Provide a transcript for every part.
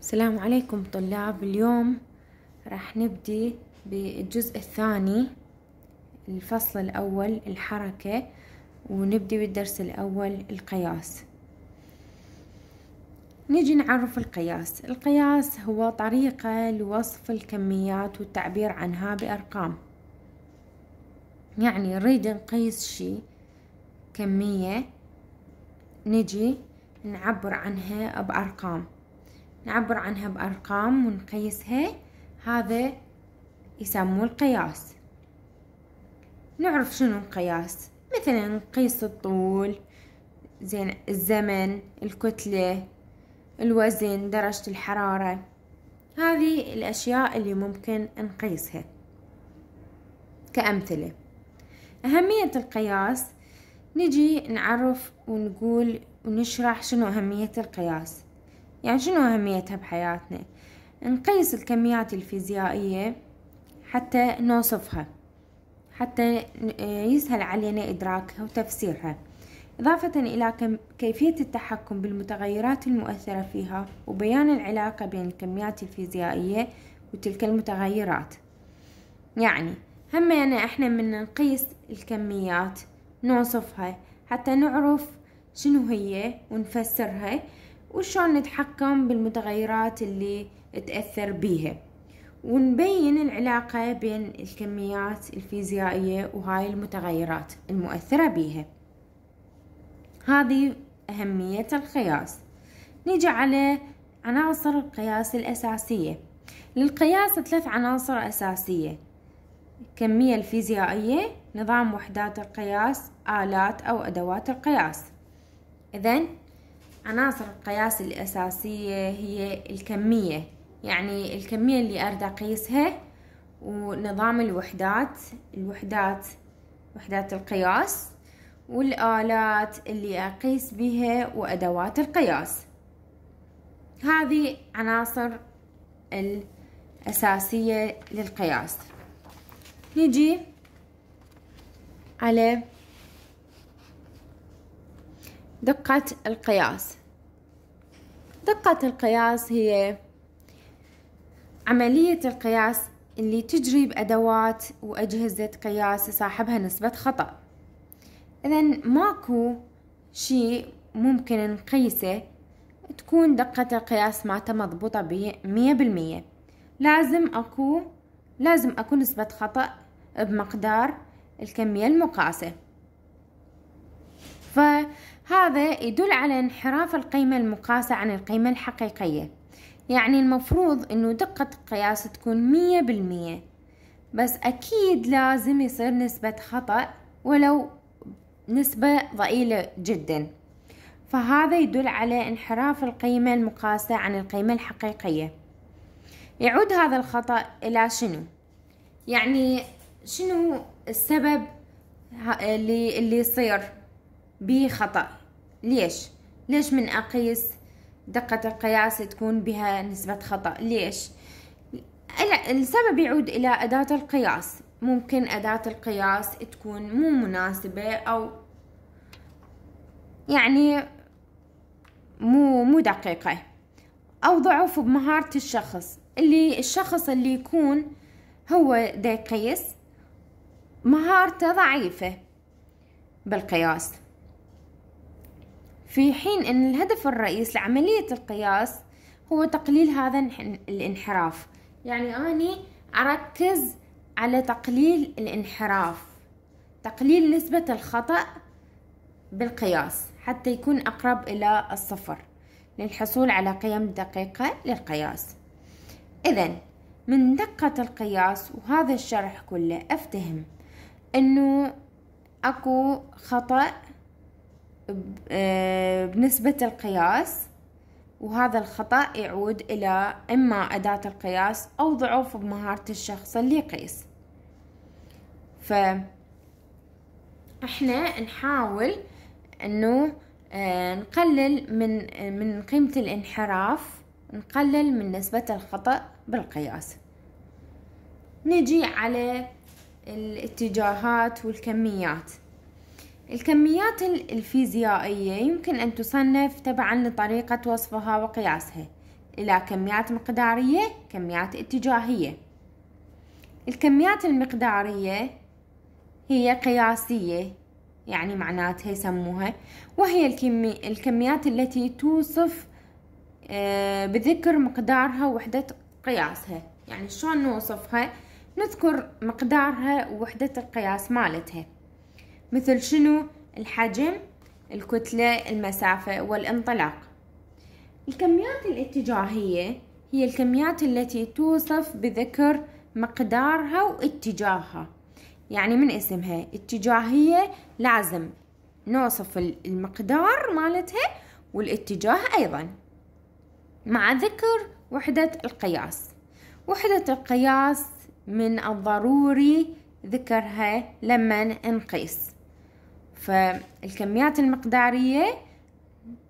السلام عليكم طلاب اليوم راح نبدي بالجزء الثاني الفصل الأول الحركة ونبدي بالدرس الأول القياس نجي نعرف القياس القياس هو طريقة لوصف الكميات والتعبير عنها بأرقام يعني نريد نقيس شي كمية نجي نعبر عنها بأرقام نعبر عنها بأرقام ونقيسها هذا يسموه القياس نعرف شنو القياس مثلا نقيس الطول زين الزمن الكتلة الوزن درجة الحرارة هذه الأشياء اللي ممكن نقيسها كأمثلة أهمية القياس نجي نعرف ونقول ونشرح شنو أهمية القياس يعني شنو أهميتها بحياتنا نقيس الكميات الفيزيائية حتى نوصفها حتى آه، يسهل علينا إدراكها وتفسيرها إضافة إلى كيفية التحكم بالمتغيرات المؤثرة فيها وبيان العلاقة بين الكميات الفيزيائية وتلك المتغيرات يعني هم يعني احنا من نقيس الكميات نوصفها حتى نعرف شنو هي ونفسرها وشون نتحكم بالمتغيرات اللي تأثر بيها ونبين العلاقة بين الكميات الفيزيائية وهاي المتغيرات المؤثرة بيها هذه أهمية القياس نيجي على عناصر القياس الأساسية للقياس ثلاث عناصر أساسية الكمية الفيزيائية نظام وحدات القياس آلات أو أدوات القياس إذن عناصر القياس الأساسية هي الكمية يعني الكمية اللي أريد أقيسها ونظام الوحدات الوحدات وحدات القياس والآلات اللي أقيس بها وأدوات القياس هذه عناصر الأساسية للقياس نجي على دقة القياس دقة القياس هي عملية القياس اللي تجري بأدوات وأجهزة قياس صاحبها نسبة خطأ إذا ماكو شيء ممكن نقيسه تكون دقة القياس مالته مضبوطة بمية بالمية لازم أكو لازم أكو نسبة خطأ بمقدار الكمية المقاسة ف هذا يدل على انحراف القيمة المقاسة عن القيمة الحقيقية يعني المفروض انه دقة القياس تكون مية بالمية بس اكيد لازم يصير نسبة خطأ ولو نسبة ضئيلة جدا فهذا يدل على انحراف القيمة المقاسة عن القيمة الحقيقية يعود هذا الخطأ إلى شنو؟ يعني شنو السبب اللي اللي يصير بخطأ ليش ليش من أقيس دقة القياس تكون بها نسبة خطأ ليش السبب يعود إلى أداة القياس ممكن أداة القياس تكون مو مناسبة أو يعني مو مو دقيقة أو ضعف بمهارة الشخص اللي الشخص اللي يكون هو دقيس يقيس مهارته ضعيفة بالقياس في حين أن الهدف الرئيس لعملية القياس هو تقليل هذا الانحراف يعني أني أركز على تقليل الانحراف تقليل نسبة الخطأ بالقياس حتى يكون أقرب إلى الصفر للحصول على قيم دقيقة للقياس إذا من دقة القياس وهذا الشرح كله أفتهم أنه أكو خطأ بنسبة القياس وهذا الخطأ يعود إلى إما أداة القياس أو ضعف بمهارة الشخص اللي يقيس فإحنا نحاول انه آه، نقلل من آه، من قيمة الانحراف نقلل من نسبة الخطأ بالقياس نجي على الاتجاهات والكميات الكميات الفيزيائية يمكن أن تصنف تبعا لطريقة وصفها وقياسها إلى كميات مقدارية كميات اتجاهية الكميات المقدارية هي قياسية يعني معناتها يسموها وهي الكمي الكميات التي توصف آه، بذكر مقدارها ووحدة قياسها يعني شلون نوصفها نذكر مقدارها ووحدة القياس مالتها مثل شنو الحجم الكتلة المسافة والانطلاق الكميات الاتجاهية هي الكميات التي توصف بذكر مقدارها واتجاهها يعني من اسمها اتجاهية لازم نوصف المقدار مالتها والاتجاه أيضا مع ذكر وحدة القياس وحدة القياس من الضروري ذكرها لما نقيس فالكميات المقدارية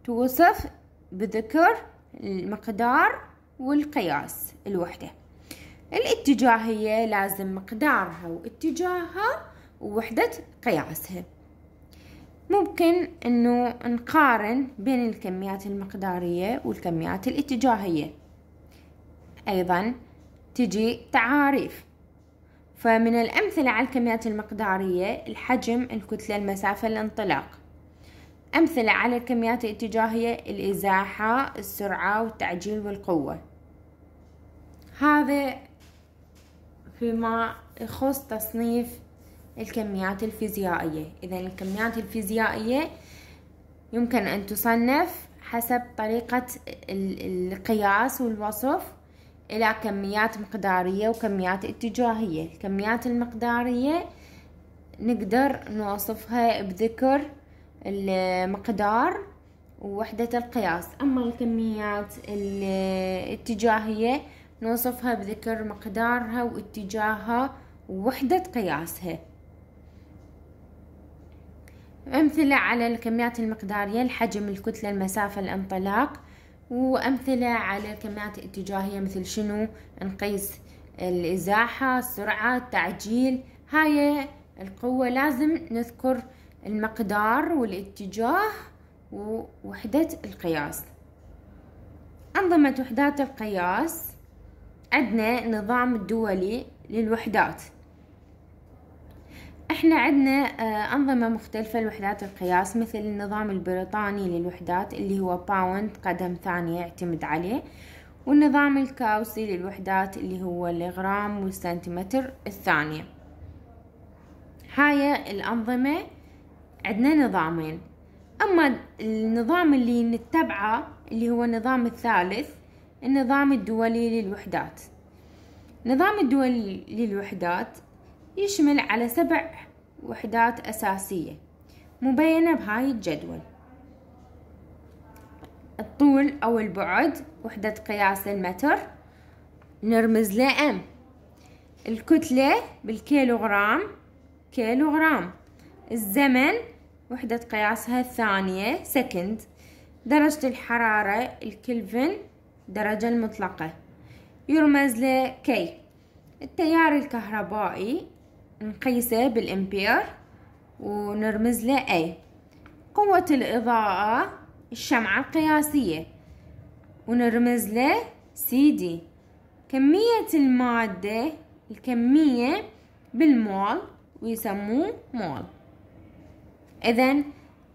توصف بذكر المقدار والقياس الوحدة الاتجاهية لازم مقدارها واتجاهها ووحدة قياسها ممكن انه نقارن بين الكميات المقدارية والكميات الاتجاهية ايضا تجي تعاريف فمن الأمثلة على الكميات المقدارية الحجم الكتلة المسافة الانطلاق أمثلة على الكميات الاتجاهية الإزاحة السرعة والتعجيل والقوة هذا فيما يخص تصنيف الكميات الفيزيائية إذا الكميات الفيزيائية يمكن أن تصنف حسب طريقة القياس والوصف إلى كميات مقدارية وكميات اتجاهية الكميات المقدارية نقدر نوصفها بذكر المقدار ووحدة القياس أما الكميات الاتجاهية نوصفها بذكر مقدارها واتجاهها ووحدة قياسها أمثلة على الكميات المقدارية الحجم الكتلة المسافة الانطلاق وأمثلة على الكميات الاتجاهية مثل شنو نقيس الإزاحة السرعة التعجيل هاي القوة لازم نذكر المقدار والاتجاه ووحدة القياس أنظمة وحدات القياس عندنا نظام دولي للوحدات احنا عندنا آه، انظمة مختلفة لوحدات القياس مثل النظام البريطاني للوحدات اللي هو باوند قدم ثانية يعتمد عليه والنظام الكاوسي للوحدات اللي هو الغرام والسنتيمتر الثانية هاي الأنظمة عندنا نظامين أما النظام اللي نتبعه اللي هو النظام الثالث النظام الدولي للوحدات نظام الدولي للوحدات يشمل على سبع وحدات أساسية مبينة بهاي الجدول الطول أو البعد وحدة قياس المتر نرمز له أم الكتلة بالكيلوغرام كيلوغرام الزمن وحدة قياسها الثانية سكند درجة الحرارة الكلفن درجة المطلقة يرمز له كي التيار الكهربائي نقيسه بالامبير ونرمز له اي قوة الإضاءة الشمعة القياسية ونرمز له دي كمية المادة الكمية بالمول ويسموه مول إذا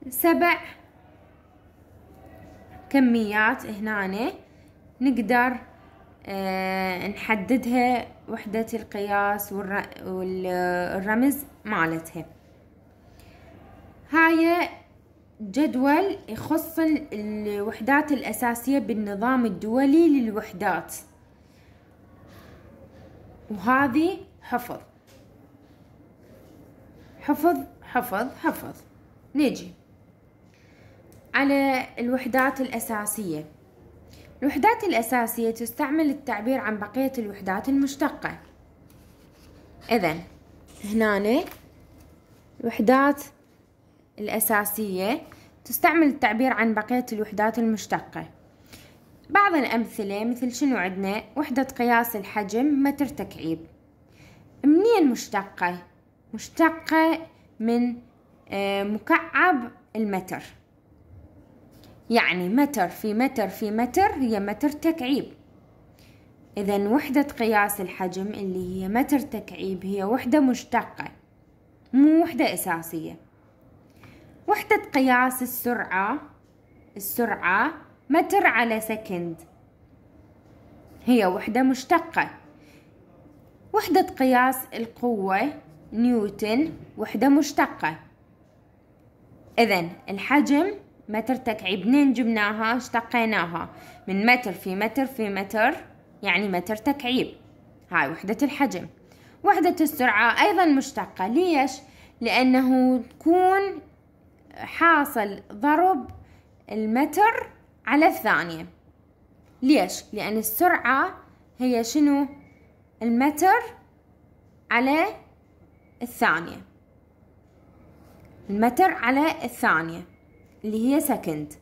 سبع كميات هنا نقدر آه، نحددها وحدة القياس والرمز مالتها هاي جدول يخص الوحدات الأساسية بالنظام الدولي للوحدات وهذه حفظ حفظ حفظ حفظ نجي على الوحدات الأساسية الوحدات الأساسية تستعمل للتعبير عن بقية الوحدات المشتقة إذا هنا الوحدات الأساسية تستعمل للتعبير عن بقية الوحدات المشتقة بعض الأمثلة مثل شنو عندنا وحدة قياس الحجم متر تكعيب منين مشتقة؟ مشتقة من آه، مكعب المتر يعني متر في متر في متر هي متر تكعيب إذا وحدة قياس الحجم اللي هي متر تكعيب هي وحدة مشتقة مو وحدة أساسية وحدة قياس السرعة السرعة متر على سكند هي وحدة مشتقة وحدة قياس القوة نيوتن وحدة مشتقة إذا الحجم متر تكعيب منين جبناها اشتقيناها من متر في متر في متر يعني متر تكعيب هاي وحدة الحجم وحدة السرعة أيضا مشتقة ليش؟ لأنه تكون حاصل ضرب المتر على الثانية ليش؟ لأن السرعة هي شنو؟ المتر على الثانية المتر على الثانية اللي هي سكند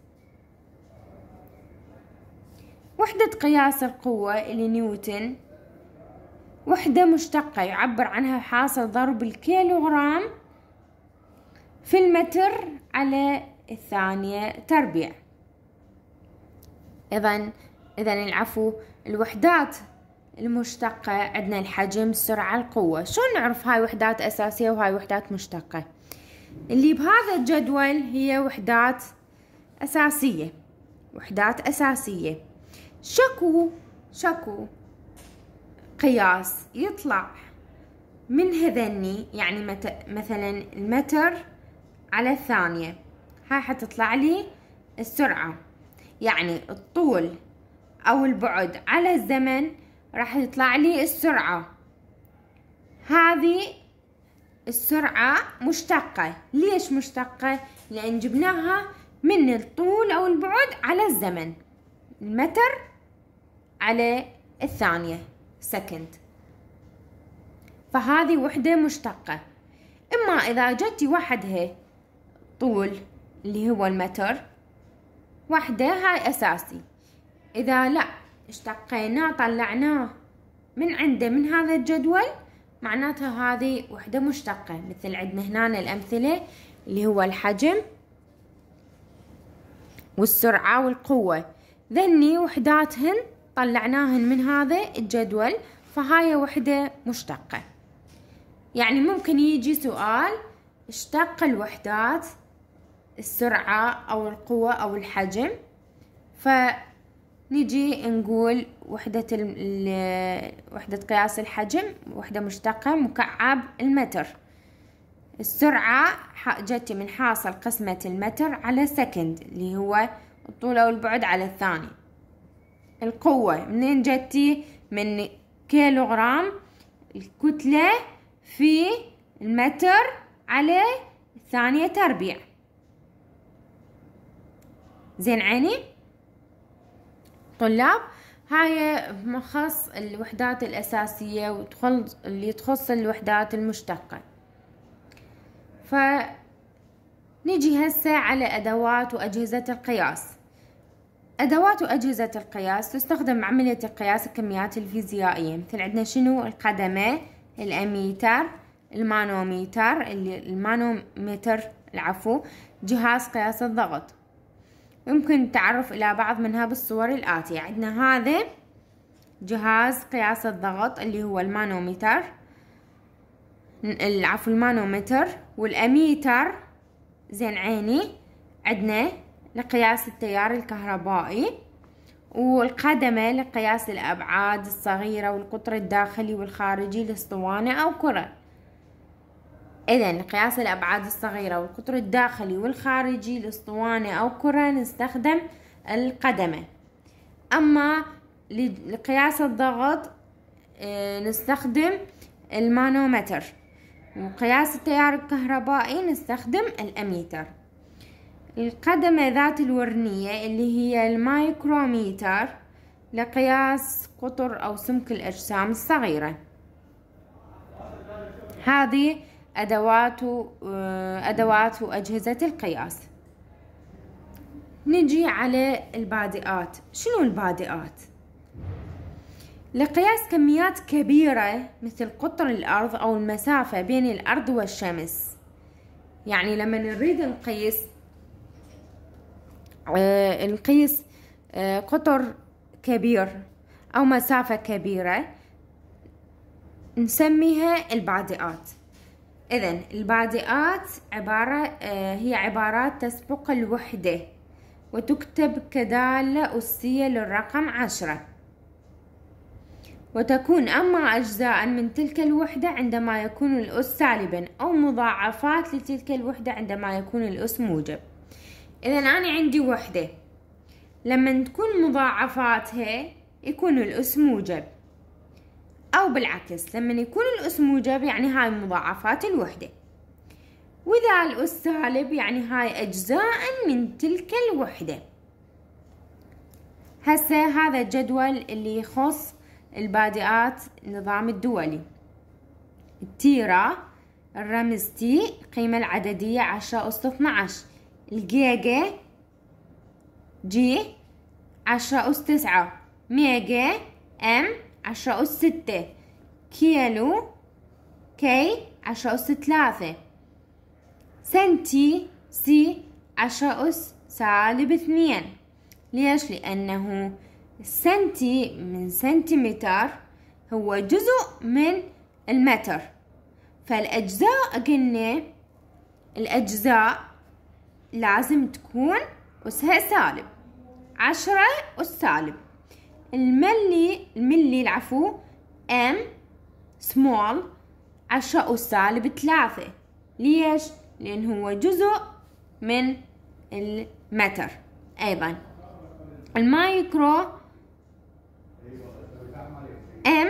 وحدة قياس القوة اللي نيوتن وحدة مشتقة يعبر عنها حاصل ضرب الكيلوغرام في المتر على الثانية تربيع إذا إذا العفو الوحدات المشتقة عندنا الحجم السرعة القوة شلون نعرف هاي وحدات أساسية وهاي وحدات مشتقة اللي بهذا الجدول هي وحدات أساسية وحدات أساسية شكو شكو قياس يطلع من هذني يعني مت... مثلا المتر على الثانية هاي حتطلع لي السرعة يعني الطول أو البعد على الزمن راح يطلع لي السرعة هذه السرعة مشتقة ليش مشتقة؟ لأن جبناها من الطول أو البعد على الزمن المتر على الثانية سكند فهذه وحدة مشتقة إما إذا جت وحدها طول اللي هو المتر وحدة هاي أساسي إذا لا اشتقيناه طلعناه من عنده من هذا الجدول معناتها هذه وحدة مشتقة مثل عندنا هنا الأمثلة اللي هو الحجم والسرعة والقوة ذني وحداتهن طلعناهن من هذا الجدول فهاي وحدة مشتقة يعني ممكن يجي سؤال اشتق الوحدات السرعة أو القوة أو الحجم ف نجي نقول وحدة وحدة قياس الحجم وحدة مشتقة مكعب المتر السرعة جتي من حاصل قسمة المتر على سكند اللي هو الطول أو البعد على الثاني القوة منين جتي من كيلوغرام الكتلة في المتر على ثانية تربيع زين عيني الطلاب هاي مخص الوحدات الأساسية اللي تخص الوحدات المشتقة فنجي هسه على أدوات وأجهزة القياس أدوات وأجهزة القياس تستخدم عملية القياس الكميات الفيزيائية مثل عندنا شنو القدمة الأميتر المانوميتر اللي المانوميتر العفو جهاز قياس الضغط يمكن التعرف إلى بعض منها بالصور الآتية عندنا هذا جهاز قياس الضغط اللي هو المانوميتر عفوا المانومتر والأميتر زين عيني عندنا لقياس التيار الكهربائي والقدمة لقياس الأبعاد الصغيرة والقطر الداخلي والخارجي لاسطوانة أو كرة إذا لقياس الأبعاد الصغيرة والقطر الداخلي والخارجي لأسطوانة أو كرة نستخدم القدمة أما لقياس الضغط آه، نستخدم المانومتر وقياس التيار الكهربائي نستخدم الأميتر القدمة ذات الورنية اللي هي المايكروميتر لقياس قطر أو سمك الأجسام الصغيرة هذه أدوات آه، أدوات وأجهزة القياس نجي على البادئات شنو البادئات؟ لقياس كميات كبيرة مثل قطر الأرض أو المسافة بين الأرض والشمس يعني لما نريد نقيس آه، نقيس آه، قطر كبير أو مسافة كبيرة نسميها البادئات إذا البادئات عبارة آه، هي عبارات تسبق الوحدة وتكتب كدالة أسية للرقم عشرة وتكون أما أجزاء من تلك الوحدة عندما يكون الأس سالبا أو مضاعفات لتلك الوحدة عندما يكون الأس موجب إذا أنا عندي وحدة لما تكون مضاعفاتها يكون الأس موجب أو بالعكس لما يكون الأس موجب يعني هاي مضاعفات الوحدة وإذا الأس سالب يعني هاي أجزاء من تلك الوحدة هسه هذا الجدول اللي يخص البادئات النظام الدولي التيرا الرمز تي القيمة العددية عشرة أس 12 الجيجا جي عشرة أس تسعة ميجا أم عشرة أس ستة كيلو كي عشرة أس ثلاثة سنتي سي عشرة أس سالب اثنين ليش؟ لأنه السنتي من سنتيمتر هو جزء من المتر فالأجزاء قلنا الأجزاء لازم تكون أسها سالب عشرة أس سالب الملي الملي العفو ام سمول عشرة سالب ثلاثة ليش؟ لأن هو جزء من المتر أيضا المايكرو ام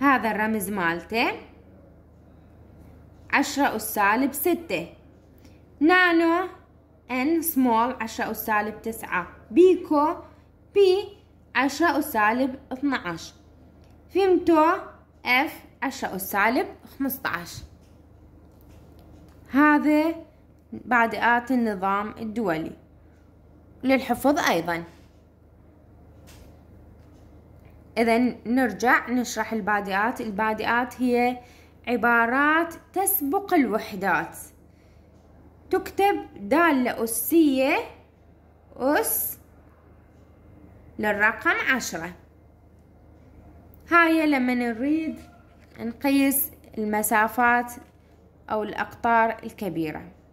هذا الرمز مالته عشرة أس سالب ستة نانو ان سمول عشرة أس سالب تسعة بيكو بي عشرة أس سالب اثنا عشر قيمته اف عشرة أس سالب خمسة عشر هذا بعدئات النظام الدولي للحفظ أيضا إذا نرجع نشرح البادئات البادئات هي عبارات تسبق الوحدات تكتب دالة أسية أس للرقم عشرة هاي لما نريد نقيس المسافات أو الأقطار الكبيرة